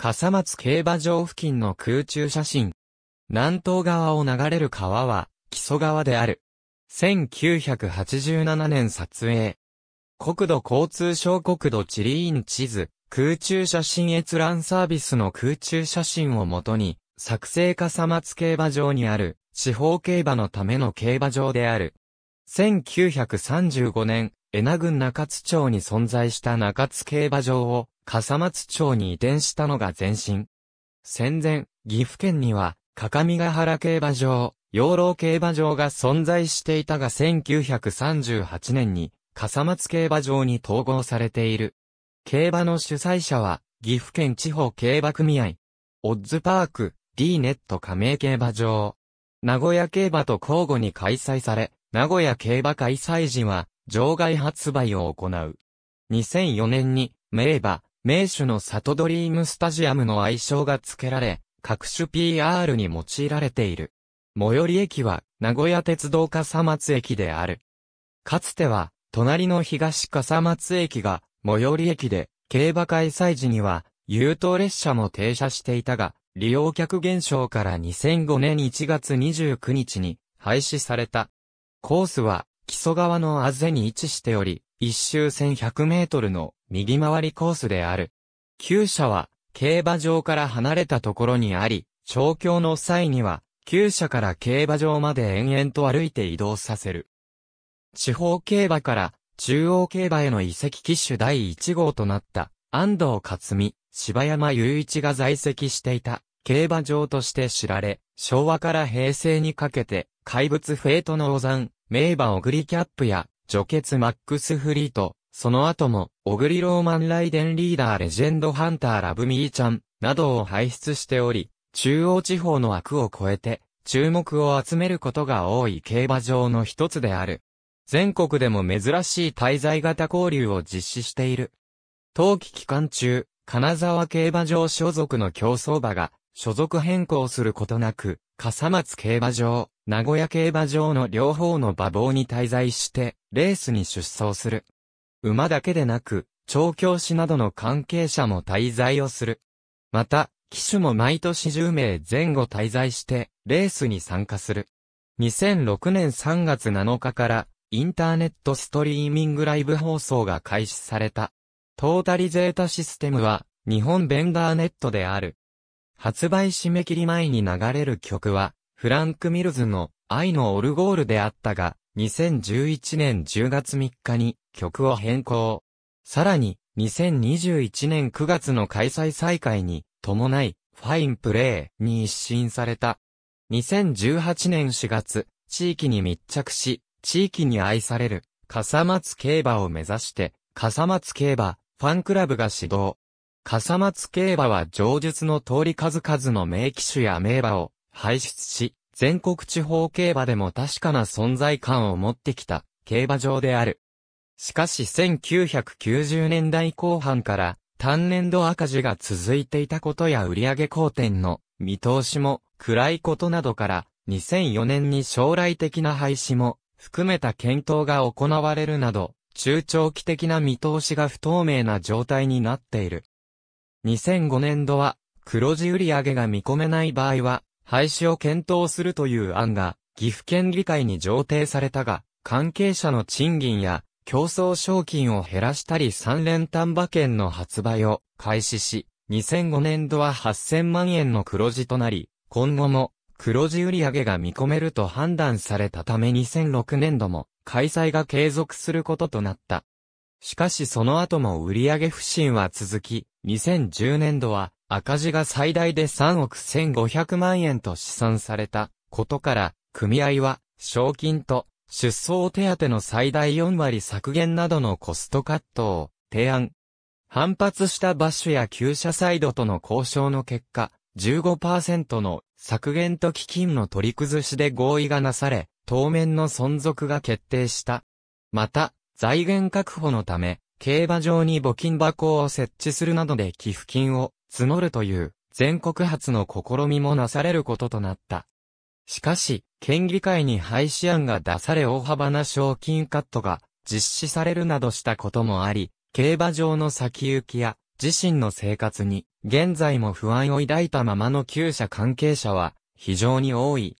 笠松競馬場付近の空中写真。南東側を流れる川は、木曽川である。1987年撮影。国土交通省国土地理院地図、空中写真閲覧サービスの空中写真をもとに、作成笠松競馬場にある、地方競馬のための競馬場である。1935年、江名郡中津町に存在した中津競馬場を、笠松町に移転したのが前身。戦前、岐阜県には、各ヶ原競馬場、養老競馬場が存在していたが1938年に、笠松競馬場に統合されている。競馬の主催者は、岐阜県地方競馬組合。オッズパーク、D ネット加盟競馬場。名古屋競馬と交互に開催され、名古屋競馬開催時は、場外発売を行う。2004年に、名馬、名手の里ドリームスタジアムの愛称が付けられ、各種 PR に用いられている。最寄り駅は、名古屋鉄道笠松駅である。かつては、隣の東笠松駅が、最寄り駅で、競馬開催時には、優等列車も停車していたが、利用客減少から2005年1月29日に廃止された。コースは、木曽川のあぜに位置しており、一周千百メートルの右回りコースである。旧車は、競馬場から離れたところにあり、調教の際には、旧車から競馬場まで延々と歩いて移動させる。地方競馬から中央競馬への移籍機種第1号となった安藤勝美、柴山雄一が在籍していた競馬場として知られ、昭和から平成にかけて怪物フェイトの王山、名馬オグリキャップや除血マックス・フリート、その後も、オグリローマン・ライデン・リーダー・レジェンド・ハンター・ラブ・ミーちゃん、などを輩出しており、中央地方の枠を超えて、注目を集めることが多い競馬場の一つである。全国でも珍しい滞在型交流を実施している。冬季期間中、金沢競馬場所属の競走馬が、所属変更することなく、笠松競馬場、名古屋競馬場の両方の馬房に滞在して、レースに出走する。馬だけでなく、調教師などの関係者も滞在をする。また、騎手も毎年10名前後滞在して、レースに参加する。2006年3月7日から、インターネットストリーミングライブ放送が開始された。トータリゼータシステムは、日本ベンダーネットである。発売締め切り前に流れる曲は、フランク・ミルズの愛のオルゴールであったが、2011年10月3日に曲を変更。さらに、2021年9月の開催再開に伴い、ファインプレーに一新された。2018年4月、地域に密着し、地域に愛される、笠松競馬を目指して、笠松競馬、ファンクラブが始動。笠松競馬は上述の通り数々の名機種や名馬を輩出し、全国地方競馬でも確かな存在感を持ってきた競馬場である。しかし1990年代後半から単年度赤字が続いていたことや売上好転の見通しも暗いことなどから2004年に将来的な廃止も含めた検討が行われるなど中長期的な見通しが不透明な状態になっている。2005年度は黒字売上が見込めない場合は廃止を検討するという案が、岐阜県議会に上呈されたが、関係者の賃金や競争賞金を減らしたり三連単馬券の発売を開始し、2005年度は8000万円の黒字となり、今後も黒字売上が見込めると判断されたため2006年度も開催が継続することとなった。しかしその後も売上不振は続き、2010年度は赤字が最大で3億1500万円と試算されたことから、組合は、賞金と出走手当の最大4割削減などのコストカットを提案。反発したバッシュや旧車サイドとの交渉の結果、15%の削減と基金の取り崩しで合意がなされ、当面の存続が決定した。また、財源確保のため、競馬場に募金箱を設置するなどで寄付金を募るという全国初の試みもなされることとなった。しかし、県議会に廃止案が出され大幅な賞金カットが実施されるなどしたこともあり、競馬場の先行きや自身の生活に現在も不安を抱いたままの旧社関係者は非常に多い。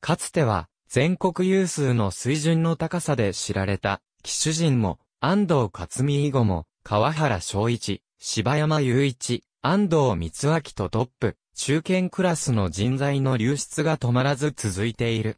かつては全国有数の水準の高さで知られた騎手陣も安藤勝美以後も川原昭一、柴山雄一、安藤光明とトップ、中堅クラスの人材の流出が止まらず続いている。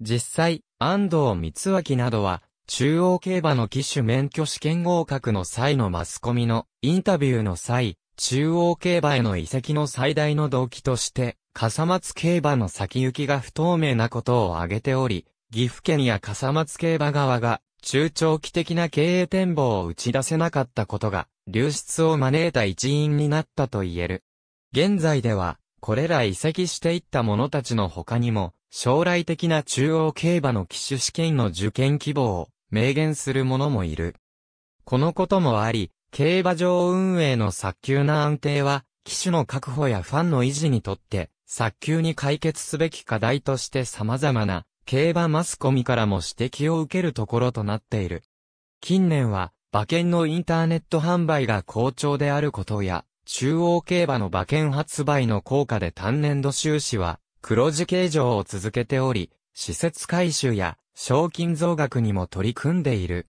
実際、安藤光明などは、中央競馬の機種免許試験合格の際のマスコミのインタビューの際、中央競馬への移籍の最大の動機として、笠松競馬の先行きが不透明なことを挙げており、岐阜県や笠松競馬側が中長期的な経営展望を打ち出せなかったことが、流出を招いた一因になったと言える。現在では、これら移籍していった者たちの他にも、将来的な中央競馬の騎手試験の受験希望を明言する者もいる。このこともあり、競馬場運営の早急な安定は、騎手の確保やファンの維持にとって、早急に解決すべき課題として様々な競馬マスコミからも指摘を受けるところとなっている。近年は、馬券のインターネット販売が好調であることや、中央競馬の馬券発売の効果で単年度収支は、黒字形状を続けており、施設改修や賞金増額にも取り組んでいる。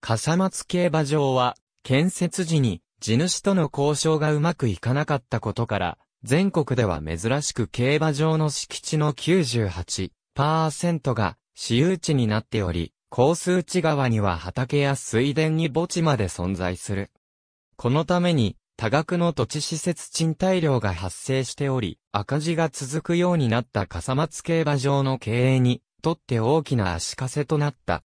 笠松競馬場は、建設時に地主との交渉がうまくいかなかったことから、全国では珍しく競馬場の敷地の98、ン0が私有地になっており、高数地側には畑や水田に墓地まで存在する。このために、多額の土地施設賃貸料が発生しており、赤字が続くようになった笠松競馬場の経営にとって大きな足かせとなった。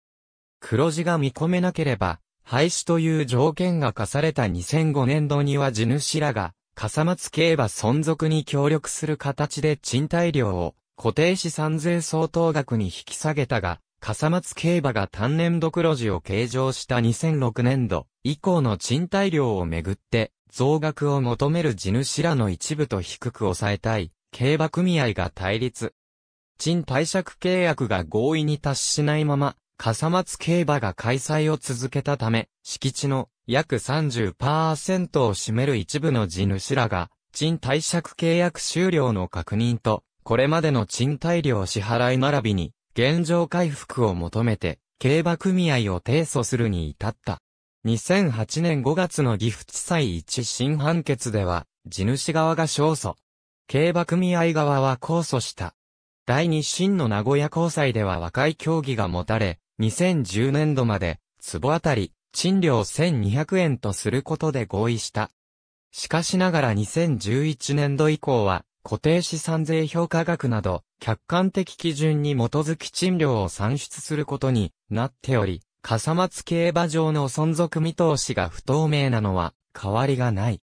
黒字が見込めなければ、廃止という条件が課された2005年度には地主らが、笠松競馬存続に協力する形で賃貸料を固定資産税相当額に引き下げたが、笠松競馬が単年度黒字を計上した2006年度以降の賃貸料をめぐって、増額を求める地主らの一部と低く抑えたい、競馬組合が対立。賃貸借契約が合意に達しないまま、笠松競馬が開催を続けたため、敷地の約30%を占める一部の地主らが、賃貸借契約終了の確認と、これまでの賃貸料支払い並びに、現状回復を求めて、競馬組合を提訴するに至った。2008年5月の岐阜地裁一審判決では、地主側が勝訴。競馬組合側は控訴した。第二審の名古屋高裁では和解協議が持たれ、2010年度まで、坪あたり、賃料1200円とすることで合意した。しかしながら2011年度以降は、固定資産税評価額など、客観的基準に基づき賃料を算出することになっており、笠松競馬場の存続見通しが不透明なのは変わりがない。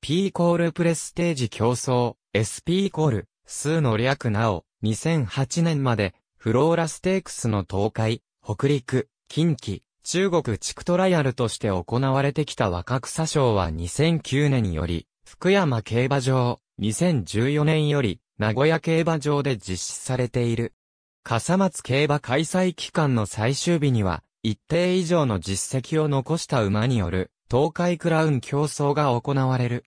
P イコールプレステージ競争、SP イコール、数の略なお、2008年まで、フローラステークスの東海、北陸、近畿、中国地区トライアルとして行われてきた若草賞は2009年より、福山競馬場、2014年より名古屋競馬場で実施されている。笠松競馬開催期間の最終日には、一定以上の実績を残した馬による、東海クラウン競争が行われる。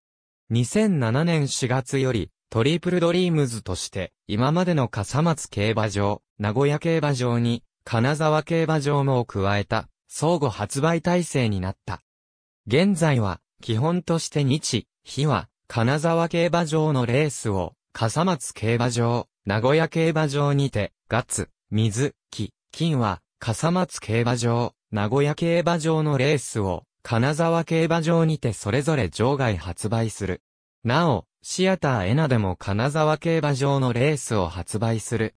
2007年4月より、トリプルドリームズとして、今までの笠松競馬場、名古屋競馬場に、金沢競馬場も加えた、相互発売体制になった。現在は、基本として日、日は、金沢競馬場のレースを、笠松競馬場、名古屋競馬場にて、ガツ、水、木、金は、笠松競馬場、名古屋競馬場のレースを、金沢競馬場にてそれぞれ場外発売する。なお、シアターエナでも金沢競馬場のレースを発売する。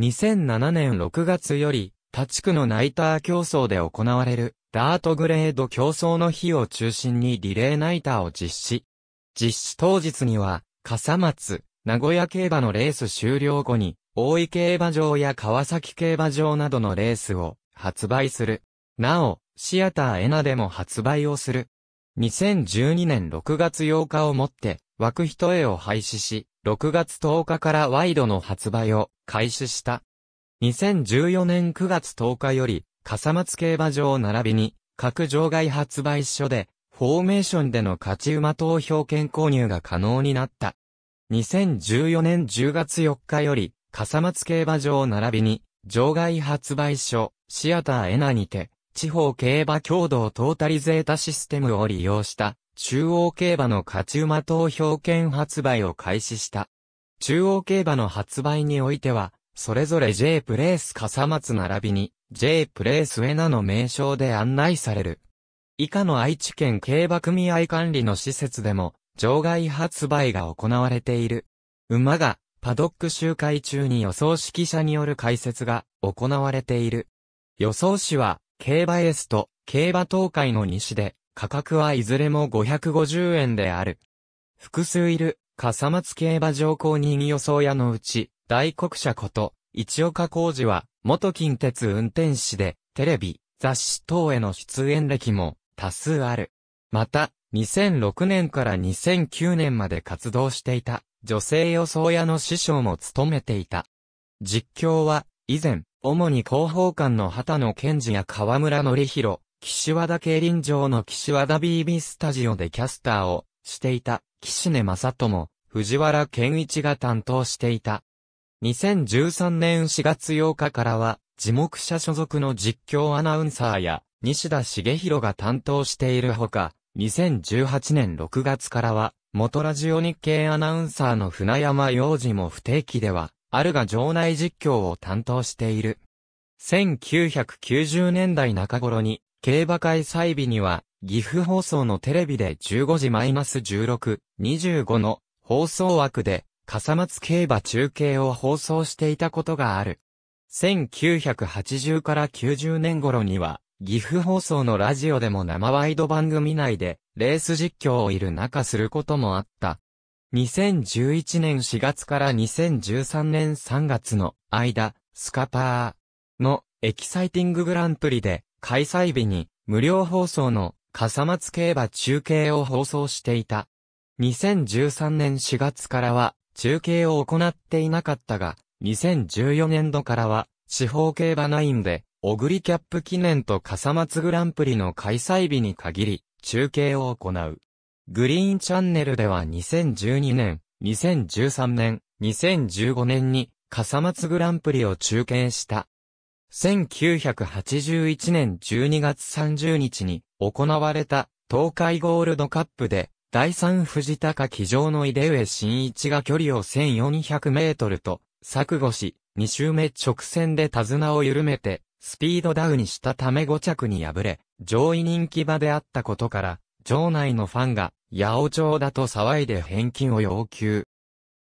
2007年6月より、他地区のナイター競争で行われる、ダートグレード競争の日を中心にリレーナイターを実施。実施当日には、笠松、名古屋競馬のレース終了後に、大井競馬場や川崎競馬場などのレースを発売する。なお、シアターエナでも発売をする。2012年6月8日をもって、枠一重を廃止し、6月10日からワイドの発売を開始した。2014年9月10日より、笠松競馬場並びに、各場外発売所で、フォーメーションでの勝ち馬投票券購入が可能になった。2014年10月4日より、笠松競馬場並びに、場外発売所、シアターエナにて、地方競馬共同トータリゼータシステムを利用した、中央競馬の勝ち馬投票券発売を開始した。中央競馬の発売においては、それぞれ J プレース笠松並びに、J プレースエナの名称で案内される。以下の愛知県競馬組合管理の施設でも、場外発売が行われている。馬が、パドック周回中に予想指揮者による解説が行われている。予想紙は、競馬エスと競馬東海の西で、価格はいずれも550円である。複数いる、笠松競馬場公認予想屋のうち、大黒社こと、一岡浩二は、元近鉄運転士で、テレビ、雑誌等への出演歴も多数ある。また、2006年から2009年まで活動していた、女性予想屋の師匠も務めていた。実況は、以前、主に広報官の畑野健二や河村則弘、岸和田競輪場の岸和田 BB スタジオでキャスターをしていた岸根正も、藤原健一が担当していた。2013年4月8日からは、地目社所属の実況アナウンサーや西田茂弘が担当しているほか、2018年6月からは、元ラジオ日経アナウンサーの船山洋次も不定期では、あるが場内実況を担当している。1990年代中頃に、競馬会催日には、岐阜放送のテレビで15時 -16、25の放送枠で、笠松競馬中継を放送していたことがある。1980から90年頃には、岐阜放送のラジオでも生ワイド番組内で、レース実況をいる中することもあった。2011年4月から2013年3月の間、スカパーのエキサイティンググランプリで開催日に無料放送の笠松競馬中継を放送していた。2013年4月からは中継を行っていなかったが、2014年度からは地方競馬ナインでオグリキャップ記念と笠松グランプリの開催日に限り、中継を行う。グリーンチャンネルでは2012年、2013年、2015年に笠松グランプリを中継した。1981年12月30日に行われた東海ゴールドカップで第3藤高騎乗の井出上新一が距離を1400メートルと錯誤し2周目直線で手綱を緩めてスピードダウンしたため5着に敗れ、上位人気馬であったことから、場内のファンが、八王朝だと騒いで返金を要求。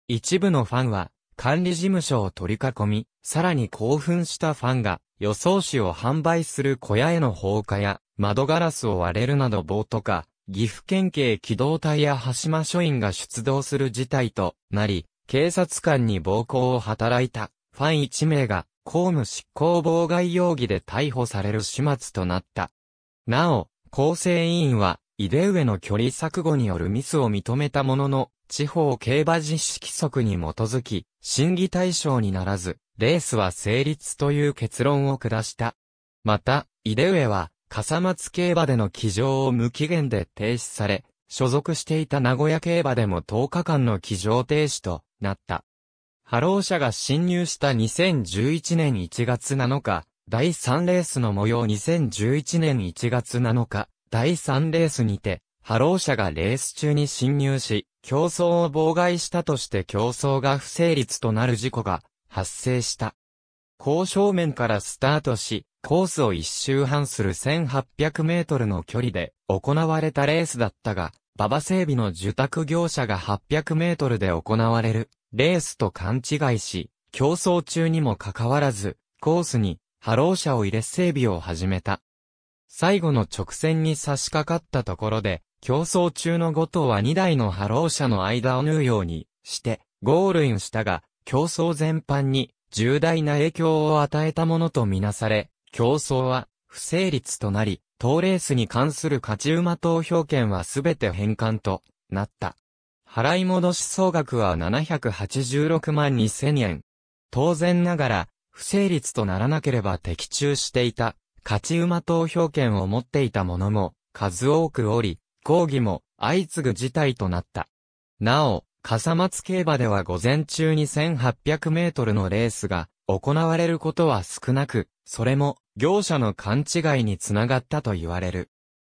一部のファンは、管理事務所を取り囲み、さらに興奮したファンが、予想紙を販売する小屋への放火や、窓ガラスを割れるなど暴徒化、岐阜県警機動隊や橋間署員が出動する事態となり、警察官に暴行を働いた、ファン1名が、公務執行妨害容疑で逮捕される始末となった。なお、厚生委員は、井出上の距離錯誤によるミスを認めたものの、地方競馬実施規則に基づき、審議対象にならず、レースは成立という結論を下した。また、井出上は、笠松競馬での騎乗を無期限で停止され、所属していた名古屋競馬でも10日間の騎乗停止となった。ハロー社が侵入した2011年1月7日、第3レースの模様2011年1月7日、第3レースにて、ハロー社がレース中に侵入し、競争を妨害したとして競争が不成立となる事故が発生した。高正面からスタートし、コースを一周半する1800メートルの距離で行われたレースだったが、馬場整備の受託業者が800メートルで行われるレースと勘違いし、競争中にもかかわらず、コースに、波浪車を入れ整備を始めた。最後の直線に差し掛かったところで、競争中の5頭は2台の波浪車の間を縫うようにして、ゴールインしたが、競争全般に重大な影響を与えたものとみなされ、競争は不成立となり、当レースに関する勝ち馬投票権はすべて返還となった。払い戻し総額は786万2000円。当然ながら、不成立とならなければ的中していた、勝ち馬投票権を持っていた者も、数多くおり、抗議も相次ぐ事態となった。なお、笠松競馬では午前中に1800メートルのレースが行われることは少なく、それも業者の勘違いにつながったと言われる。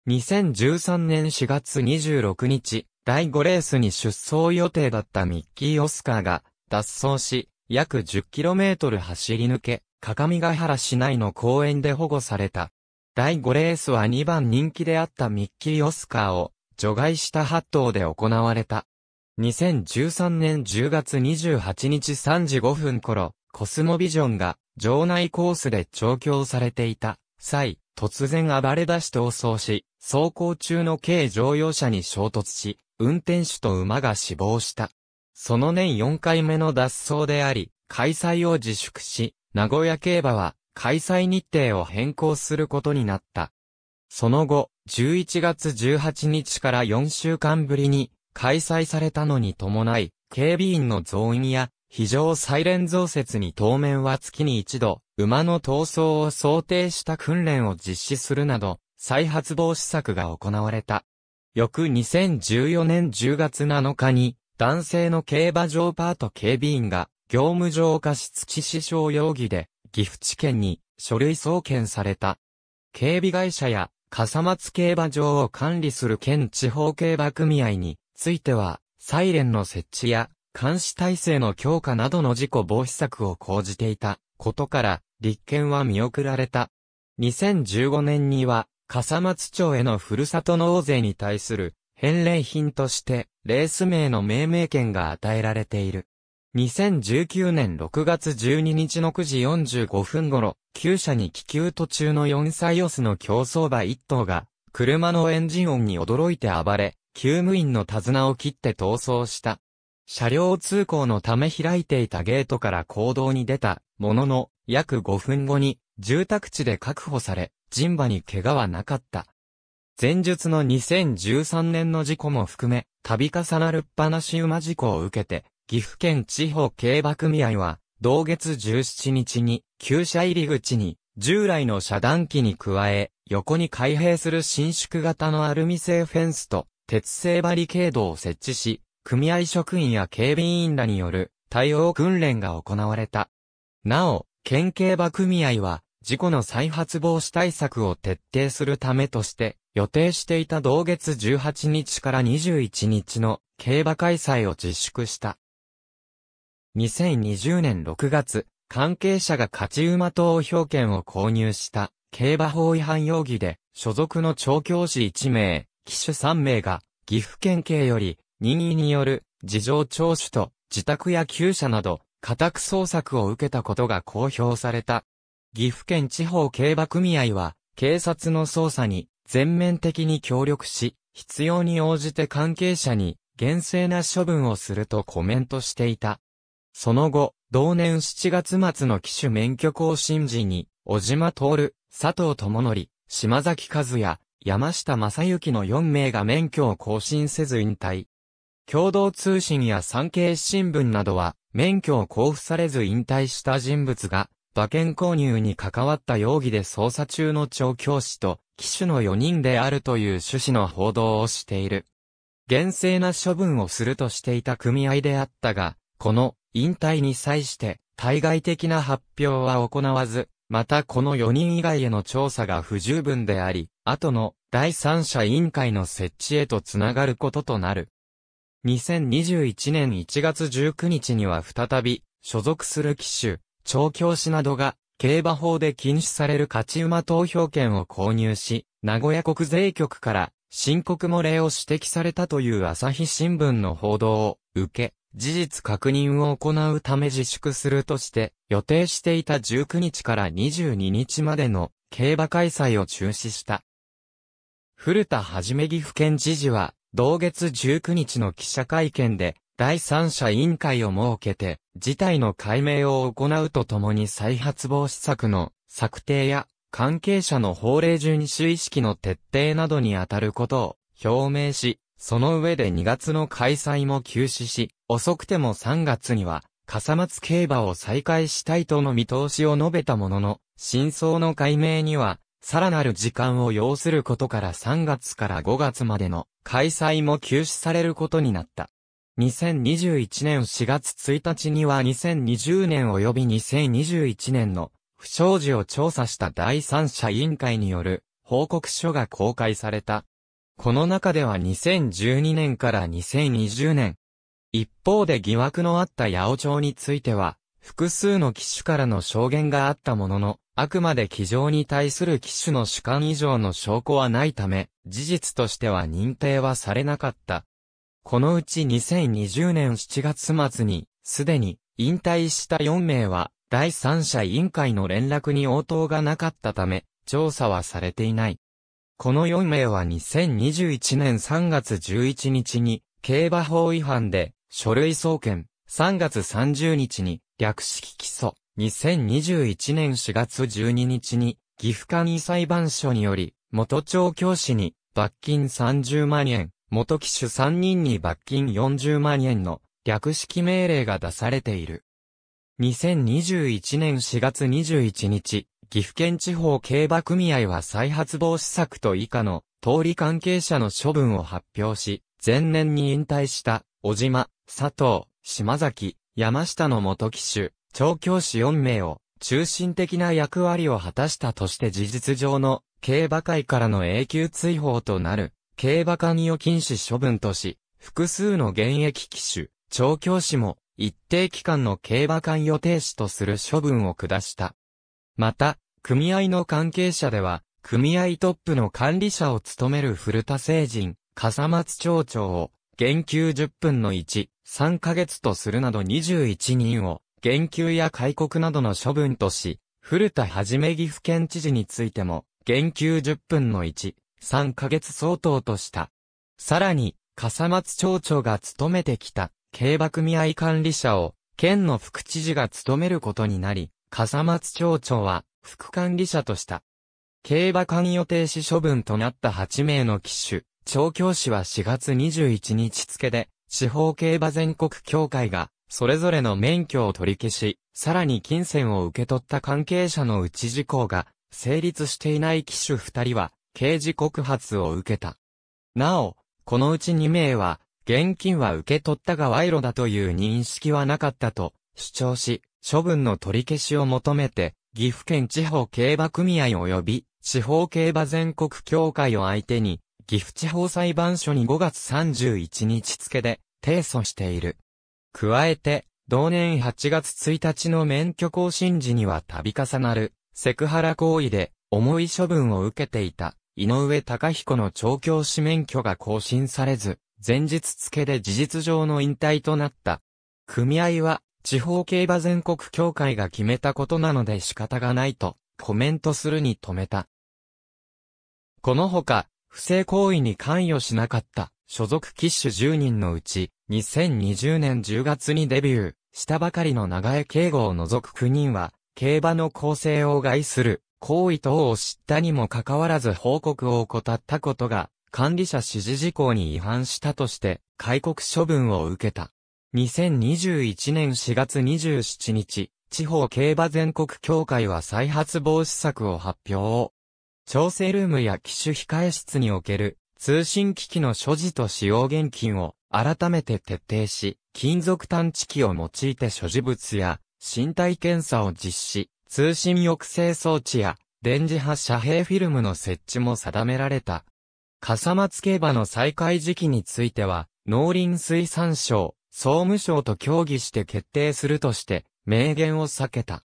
2013年4月26日、第5レースに出走予定だったミッキー・オスカーが、脱走し、約 10km 走り抜け、鏡ヶ原市内の公園で保護された。第5レースは2番人気であったミッキー・オスカーを除外した8頭で行われた。2013年10月28日3時5分頃、コスモビジョンが場内コースで調教されていた際、突然暴れ出し逃走し、走行中の軽乗用車に衝突し、運転手と馬が死亡した。その年4回目の脱走であり、開催を自粛し、名古屋競馬は開催日程を変更することになった。その後、11月18日から4週間ぶりに開催されたのに伴い、警備員の増員や非常サイレン増設に当面は月に一度、馬の逃走を想定した訓練を実施するなど、再発防止策が行われた。翌2014年10月7日に、男性の競馬場パート警備員が、業務上過失致死傷容疑で、岐阜地検に書類送検された。警備会社や、笠松競馬場を管理する県地方競馬組合については、サイレンの設置や、監視体制の強化などの事故防止策を講じていたことから、立件は見送られた。2015年には、笠松町へのふるさと納税に対する返礼品としてレース名の命名権が与えられている。2019年6月12日の9時45分頃、旧車に気球途中の4歳オスの競走馬1頭が、車のエンジン音に驚いて暴れ、救務員の手綱を切って逃走した。車両通行のため開いていたゲートから行動に出たものの、約5分後に、住宅地で確保され、人馬に怪我はなかった。前述の2013年の事故も含め、度重なるっぱなし馬事故を受けて、岐阜県地方競馬組合は、同月17日に、旧車入り口に、従来の遮断機に加え、横に開閉する伸縮型のアルミ製フェンスと、鉄製バリケードを設置し、組合職員や警備員らによる対応訓練が行われた。なお、県競馬組合は、事故の再発防止対策を徹底するためとして、予定していた同月18日から21日の競馬開催を自粛した。2020年6月、関係者が勝ち馬投票券を購入した競馬法違反容疑で、所属の調教師1名、騎手3名が、岐阜県警より、任意による事情聴取と自宅や厩舎など、家宅捜索を受けたことが公表された。岐阜県地方競馬組合は、警察の捜査に全面的に協力し、必要に応じて関係者に厳正な処分をするとコメントしていた。その後、同年7月末の機種免許更新時に、小島徹、佐藤智則、島崎和也、山下正幸の4名が免許を更新せず引退。共同通信や産経新聞などは、免許を交付されず引退した人物が馬券購入に関わった容疑で捜査中の調教師と、騎手の4人であるという趣旨の報道をしている。厳正な処分をするとしていた組合であったが、この引退に際して対外的な発表は行わず、またこの4人以外への調査が不十分であり、後の第三者委員会の設置へとつながることとなる。2021年1月19日には再び、所属する機種、調教師などが、競馬法で禁止される勝ち馬投票権を購入し、名古屋国税局から申告漏れを指摘されたという朝日新聞の報道を受け、事実確認を行うため自粛するとして、予定していた19日から22日までの競馬開催を中止した。古田はじめ岐阜県知事は、同月19日の記者会見で、第三者委員会を設けて、事態の解明を行うとともに再発防止策の策定や関係者の法令遵守意識の徹底などに当たることを表明し、その上で2月の開催も休止し、遅くても3月には、笠松競馬を再開したいとの見通しを述べたものの、真相の解明には、さらなる時間を要することから3月から5月までの開催も休止されることになった。2021年4月1日には2020年及び2021年の不祥事を調査した第三者委員会による報告書が公開された。この中では2012年から2020年。一方で疑惑のあった八百町については、複数の機種からの証言があったものの、あくまで機上に対する機種の主観以上の証拠はないため、事実としては認定はされなかった。このうち2020年7月末に、すでに引退した4名は、第三者委員会の連絡に応答がなかったため、調査はされていない。この4名は2021年3月11日に、競馬法違反で、書類送検、3月30日に、略式起訴、2021年4月12日に、岐阜簡易裁判所により、元調教師に、罰金30万円、元機種3人に罰金40万円の略式命令が出されている。2021年4月21日、岐阜県地方競馬組合は再発防止策と以下の通り関係者の処分を発表し、前年に引退した、小島、佐藤、島崎、山下の元騎手、調教師4名を、中心的な役割を果たしたとして事実上の、競馬界からの永久追放となる、競馬勧を禁止処分とし、複数の現役騎手、調教師も、一定期間の競馬勧を停止とする処分を下した。また、組合の関係者では、組合トップの管理者を務める古田成人、笠松町長を、減給10分の1、3ヶ月とするなど21人を、減給や戒告などの処分とし、古田はじめ岐阜県知事についても、減給10分の1、3ヶ月相当とした。さらに、笠松町長が務めてきた、競馬組合管理者を、県の副知事が務めることになり、笠松町長は、副管理者とした。競馬関与停止処分となった8名の騎手、調教師は4月21日付で、地方競馬全国協会が、それぞれの免許を取り消し、さらに金銭を受け取った関係者のうち事項が、成立していない騎手2人は、刑事告発を受けた。なお、このうち2名は、現金は受け取ったが賄賂だという認識はなかったと主張し、処分の取り消しを求めて、岐阜県地方競馬組合及び地方競馬全国協会を相手に、岐阜地方裁判所に5月31日付で提訴している。加えて、同年8月1日の免許更新時には度重なるセクハラ行為で重い処分を受けていた井上隆彦の調教師免許が更新されず、前日付で事実上の引退となった。組合は、地方競馬全国協会が決めたことなので仕方がないと、コメントするに止めた。このほか、不正行為に関与しなかった所属騎手10人のうち、2020年10月にデビューしたばかりの長江慶吾を除く9人は、競馬の構成を害する行為等を知ったにもかかわらず報告を怠ったことが、管理者指示事項に違反したとして、戒告処分を受けた。2021年4月27日、地方競馬全国協会は再発防止策を発表。調整ルームや機種控え室における通信機器の所持と使用現金を改めて徹底し、金属探知機を用いて所持物や身体検査を実施、通信抑制装置や、電磁波遮蔽フィルムの設置も定められた。笠松競馬の再開時期については、農林水産省、総務省と協議して決定するとして、明言を避けた。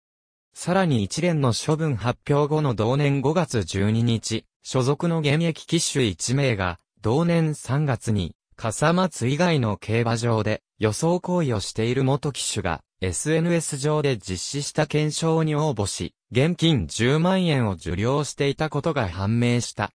さらに一連の処分発表後の同年5月12日、所属の現役機種1名が、同年3月に、笠松以外の競馬場で予想行為をしている元騎手が SNS 上で実施した検証に応募し、現金10万円を受領していたことが判明した。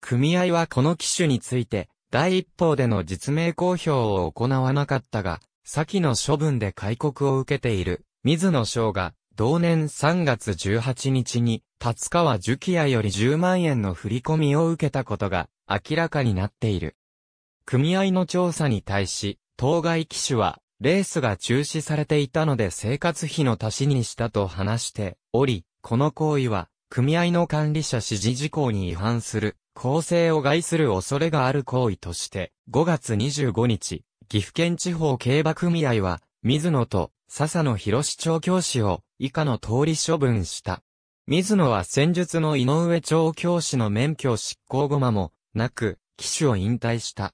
組合はこの機種について、第一報での実名公表を行わなかったが、先の処分で開国を受けている、水野翔が、同年3月18日に、立川樹樹屋より10万円の振り込みを受けたことが、明らかになっている。組合の調査に対し、当該機種は、レースが中止されていたので生活費の足しにしたと話しており、この行為は、組合の管理者指示事項に違反する、公正を害する恐れがある行為として、5月25日、岐阜県地方競馬組合は、水野と笹野広市長教師を以下の通り処分した。水野は戦術の井上調教師の免許執行後間もなく、騎手を引退した。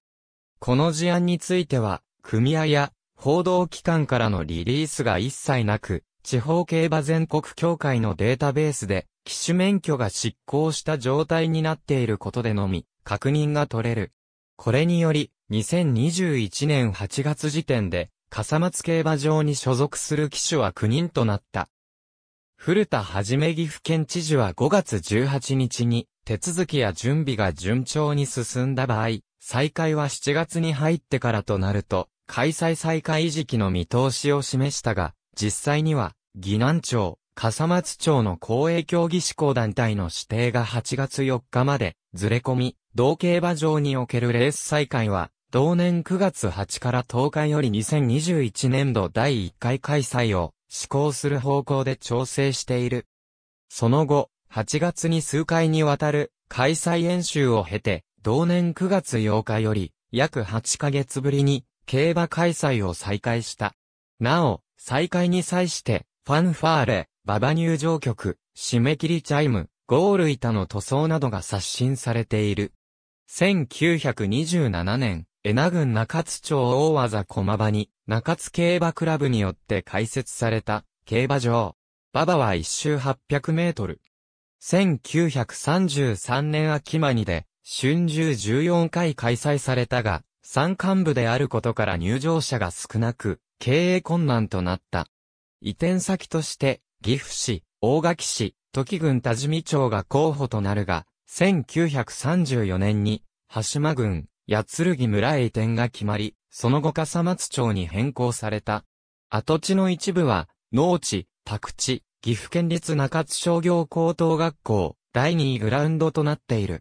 この事案については、組合や報道機関からのリリースが一切なく、地方競馬全国協会のデータベースで、機種免許が失効した状態になっていることでのみ、確認が取れる。これにより、2021年8月時点で、笠松競馬場に所属する機種は9人となった。古田はじめ岐阜県知事は5月18日に、手続きや準備が順調に進んだ場合、再開は7月に入ってからとなると、開催再開時期の見通しを示したが、実際には、岐南町、笠松町の公営競技志向団体の指定が8月4日まで、ずれ込み、同競馬場におけるレース再開は、同年9月8から10日より2021年度第1回開催を、施行する方向で調整している。その後、8月に数回にわたる開催演習を経て、同年9月8日より、約8ヶ月ぶりに、競馬開催を再開した。なお、再開に際して、ファンファーレ、馬場入場曲、締め切りチャイム、ゴール板の塗装などが刷新されている。1927年、江名郡中津町大技駒場に、中津競馬クラブによって開設された、競馬場。馬場は一周800メートル。1933年秋間にで、春秋14回開催されたが、山間部であることから入場者が少なく、経営困難となった。移転先として、岐阜市、大垣市、時郡多治見町が候補となるが、1934年に、羽島郡、八剣村へ移転が決まり、その後笠松町に変更された。跡地の一部は、農地、宅地、岐阜県立中津商業高等学校、第2位グラウンドとなっている。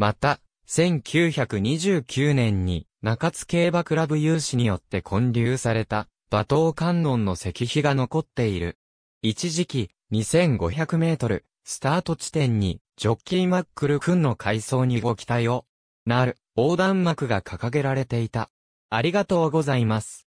また、1929年に中津競馬クラブ有志によって建立された馬頭観音の石碑が残っている。一時期、2500メートル、スタート地点に、ジョッキーマックル君の階層にご期待を、なる、横断幕が掲げられていた。ありがとうございます。